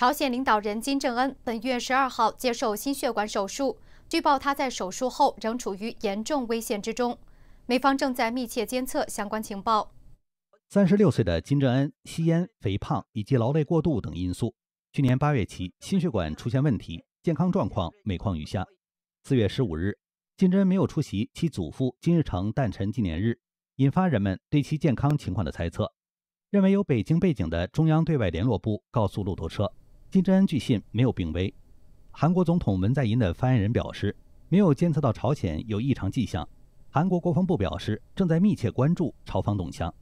朝鲜领导人金正恩本月十二号接受心血管手术，据报他在手术后仍处于严重危险之中。美方正在密切监测相关情报。三十六岁的金正恩吸烟、肥胖以及劳累过度等因素，去年八月起心血管出现问题，健康状况每况愈下。四月十五日，金正恩没有出席其祖父金日成诞辰纪念日，引发人们对其健康情况的猜测，认为有北京背景的中央对外联络部告诉路透社。金正恩据信没有病危，韩国总统文在寅的发言人表示，没有监测到朝鲜有异常迹象。韩国国防部表示，正在密切关注朝方动向。